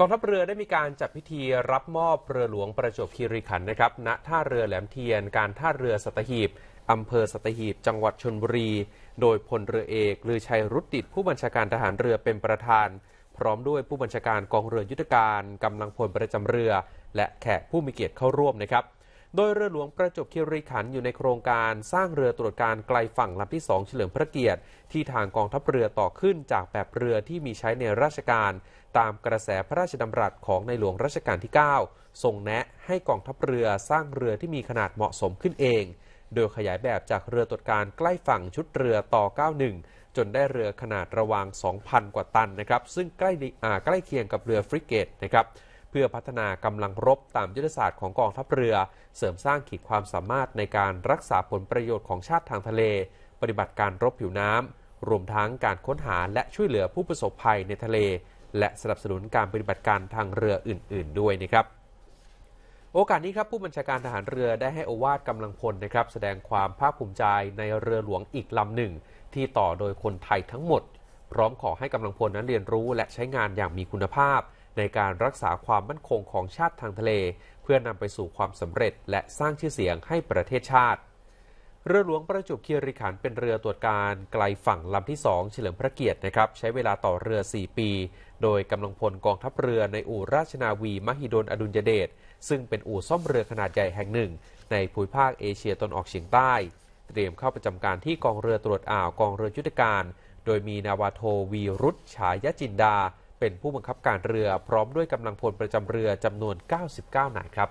กองทัพเรือได้มีการจัดพิธีรับมอบเรือหลวงประจบคีรีขันนะครับณท่าเรือแหลมเทียน การท่าเรือสัตหีบอำเภอสัตหีบจังหวัดชนบุรี โดยพลเรือเอกลือชัยรุตติดผู้บัญชาการทหารเรือเป็นประธาน พร้อมด้วยผู้บัญชาการกองเรือยุทธการกำลังพลประจำเรือ และแขกผู้มีเกียรติเข้าร่วมนะครับโดยเรือหลวงประจบคีรีขันอยู่ในโครงการสร้างเรือตรวจการไกลฝั่งลำที่2เฉลิมพระเกียรติ ที่ทางกองทัพเรือต่อขึ้นจากแบบเรือที่มีใช้ในราชการ ตามกระแสพระราชดำรัสของในหลวงรัชกาลที่9ส่งแนะให้กองทัพเรือสร้างเรือที่มีขนาดเหมาะสมขึ้นเอง โดยขยายแบบจากเรือตรวจการใกล้ฝั่งชุดเรือต่อ 91 จนได้เรือขนาดระวาง2,000กว่าตันนะครับ ซึ่งใกล้ใกล้เคียงกับเรือฟริเกตนะครับเพื่อพัฒนากำลังรบตามยุทธศาสตร์ของกองทัพเรือ เสริมสร้างขีดความสามารถในการรักษาผลประโยชน์ของชาติทางทะเล ปฏิบัติการรบผิวน้ำรวมทั้งการค้นหาและช่วยเหลือผู้ประสบภัยในทะเล และสนับสนุนการปฏิบัติการทางเรืออื่นๆด้วยนะครับ โอกาสนี้ครับผู้บัญชาการทหารเรือได้ให้อวาดกำลังพลนะครับ แสดงความภาคภูมิใจในเรือหลวงอีกลำหนึ่ง ที่ต่อโดยคนไทยทั้งหมด พร้อมขอให้กำลังพลนั้นเรียนรู้และใช้งานอย่างมีคุณภาพในการรักษาความมั่นคงของชาติทางทะเล เพื่อนำไปสู่ความสำเร็จและสร้างชื่อเสียงให้ประเทศชาติ เรือหลวงประจุคีริขันเป็นเรือตรวจการ ไกลฝั่งลำที่สองเฉลิมพระเกียรตินะครับ ใช้เวลาต่อเรือ 4 ปี โดยกำลังพลกองทัพเรือในอู่ราชนาวีมหิดลอดุลยเดชซึ่งเป็นอู่ซ่อมเรือขนาดใหญ่แห่งหนึ่ง ในภูมิภาคเอเชียตนออกเฉียงใต้ เตรียมเข้าประจำการที่กองเรือตรวจอ่าวกองเรือยุทธการ โดยมีนาวาโทวีรุษฉายจินดาเป็นผู้บังคับการเรือพร้อมด้วยกำลังพลประจำเรือจำนวน 99 นายครับ